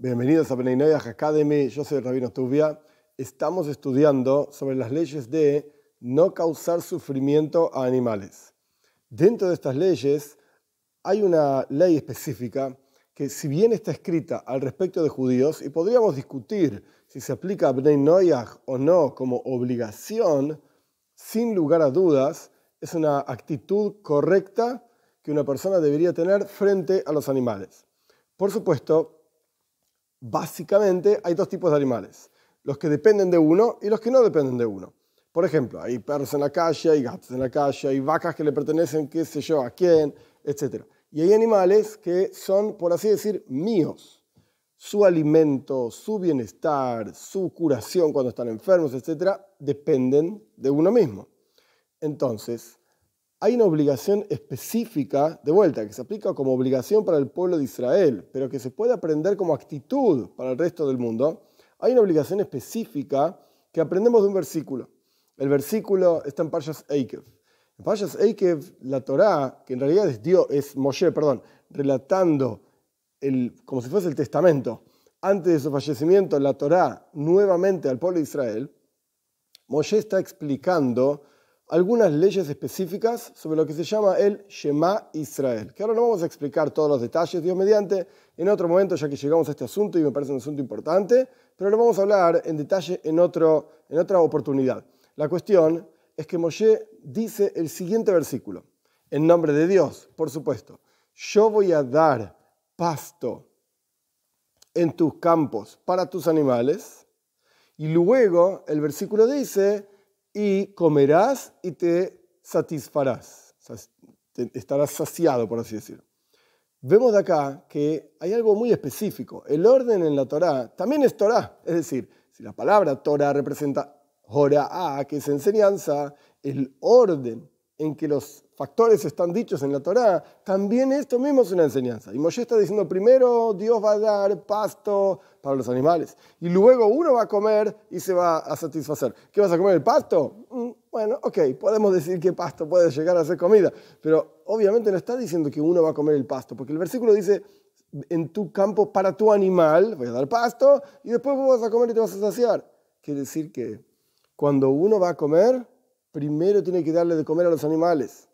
Bienvenidos a Beneinayah Academy, yo soy Rabino Tubia. Estamos estudiando sobre las leyes de no causar sufrimiento a animales. Dentro de estas leyes hay una ley específica que si bien está escrita al respecto de judíos, y podríamos discutir si se aplica a Bnei o no como obligación, sin lugar a dudas, es una actitud correcta que una persona debería tener frente a los animales. Por supuesto, Básicamente hay dos tipos de animales, los que dependen de uno y los que no dependen de uno. Por ejemplo, hay perros en la calle, hay gatos en la calle, hay vacas que le pertenecen, qué sé yo, a quién, etc. Y hay animales que son, por así decir, míos. Su alimento, su bienestar, su curación cuando están enfermos, etc., dependen de uno mismo. Entonces, hay una obligación específica, de vuelta, que se aplica como obligación para el pueblo de Israel, pero que se puede aprender como actitud para el resto del mundo, hay una obligación específica que aprendemos de un versículo. El versículo está en Parshas Eikev. En Parshas Eikev, la Torá, que en realidad es Dios, es Moshe, perdón, relatando el, como si fuese el testamento, antes de su fallecimiento, la Torá nuevamente al pueblo de Israel, Moshe está explicando algunas leyes específicas sobre lo que se llama el Shema Israel, que ahora no vamos a explicar todos los detalles, Dios mediante, en otro momento ya que llegamos a este asunto y me parece un asunto importante, pero lo vamos a hablar en detalle en, en otra oportunidad. La cuestión es que Moshe dice el siguiente versículo, en nombre de Dios, por supuesto, yo voy a dar pasto en tus campos para tus animales, y luego el versículo dice, y comerás y te satisfarás. estarás saciado, por así decirlo. Vemos de acá que hay algo muy específico. El orden en la Torá también es Torá. Es decir, si la palabra Torá representa a que es enseñanza, el orden en que los factores están dichos en la Torá, también esto mismo es una enseñanza. Y Moshe está diciendo, primero Dios va a dar pasto para los animales, y luego uno va a comer y se va a satisfacer. ¿Qué vas a comer? ¿El pasto? Mm, bueno, ok, podemos decir que pasto puede llegar a ser comida, pero obviamente no está diciendo que uno va a comer el pasto, porque el versículo dice, en tu campo para tu animal, voy a dar pasto, y después vos vas a comer y te vas a saciar. Quiere decir que cuando uno va a comer, primero tiene que darle de comer a los animales.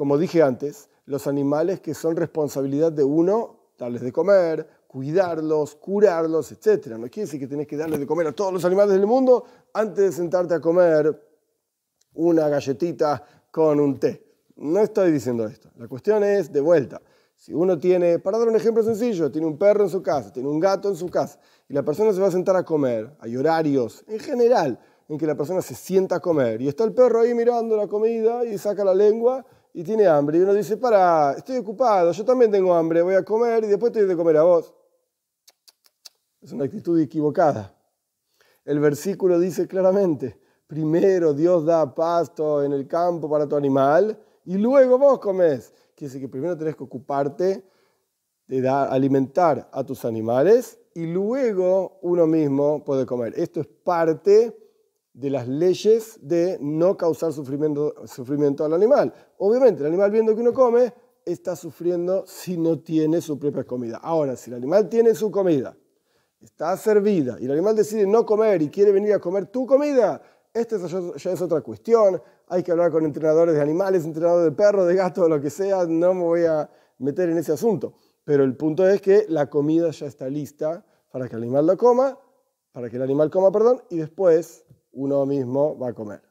Como dije antes, los animales que son responsabilidad de uno, darles de comer, cuidarlos, curarlos, etc. No quiere decir que tenés que darles de comer a todos los animales del mundo antes de sentarte a comer una galletita con un té. No estoy diciendo esto. La cuestión es, de vuelta, si uno tiene, para dar un ejemplo sencillo, tiene un perro en su casa, tiene un gato en su casa, y la persona se va a sentar a comer, hay horarios en general en que la persona se sienta a comer, y está el perro ahí mirando la comida y saca la lengua, y tiene hambre. Y uno dice, para, estoy ocupado, yo también tengo hambre, voy a comer y después te doy comer a vos. Es una actitud equivocada. El versículo dice claramente, primero Dios da pasto en el campo para tu animal y luego vos comes. Quiere decir que primero tenés que ocuparte de dar, alimentar a tus animales y luego uno mismo puede comer. Esto es parte de las leyes de no causar sufrimiento, al animal. Obviamente, el animal viendo que uno come, está sufriendo si no tiene su propia comida. Ahora, si el animal tiene su comida, está servida, y el animal decide no comer y quiere venir a comer tu comida, esta ya es otra cuestión. Hay que hablar con entrenadores de animales, entrenadores de perros, de gatos, lo que sea. No me voy a meter en ese asunto. Pero el punto es que la comida ya está lista para que el animal la coma, para que el animal coma, perdón, y después uno mismo va a comer.